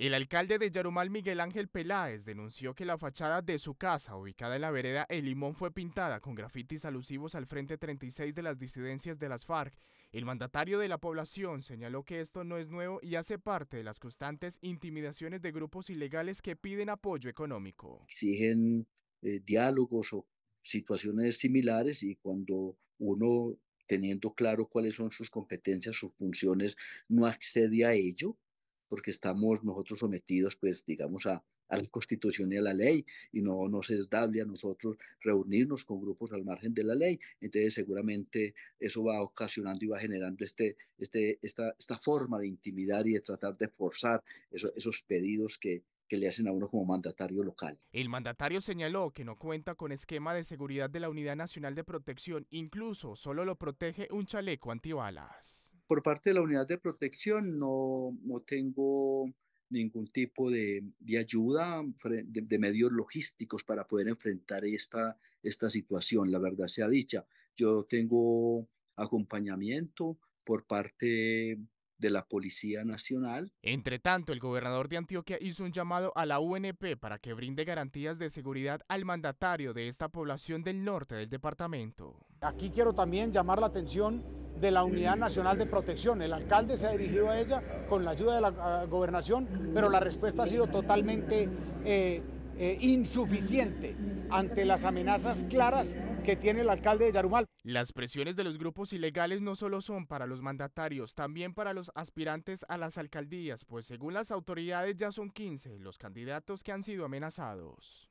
El alcalde de Yarumal, Miguel Ángel Peláez, denunció que la fachada de su casa, ubicada en la vereda El Limón, fue pintada con grafitis alusivos al Frente 36 de las disidencias de las FARC. El mandatario de la población señaló que esto no es nuevo y hace parte de las constantes intimidaciones de grupos ilegales que piden apoyo económico. Exigen eh, diálogos o situaciones similares y cuando uno teniendo claro cuáles son sus competencias, sus funciones, no accede a ello, porque estamos nosotros sometidos, pues, digamos, a, la Constitución y a la ley, y no nos es dable a nosotros reunirnos con grupos al margen de la ley. Entonces, seguramente eso va ocasionando y va generando este, este, esta, forma de intimidar y de tratar de forzar esos pedidos que, que le hacen a uno como mandatario local. El mandatario señaló que no cuenta con esquema de seguridad de la Unidad Nacional de Protección, incluso solo lo protege un chaleco antibalas por parte de la unidad de protección no, no tengo ningún tipo de, ayuda, de, medios logísticos para poder enfrentar esta, esta situación, la verdad sea dicha. Yo tengo acompañamiento por parte de la Policía Nacional. Entre tanto, el gobernador de Antioquia hizo un llamado a la UNP para que brinde garantías de seguridad al mandatario de esta población del norte del departamento. Aquí quiero también llamar la atención de la Unidad Nacional de Protección. El alcalde se ha dirigido a ella con la ayuda de la gobernación, pero la respuesta ha sido totalmente eh, eh, insuficiente ante las amenazas claras que tiene el alcalde de Yarumal. Las presiones de los grupos ilegales no solo son para los mandatarios, también para los aspirantes a las alcaldías, pues según las autoridades ya son 15 los candidatos que han sido amenazados.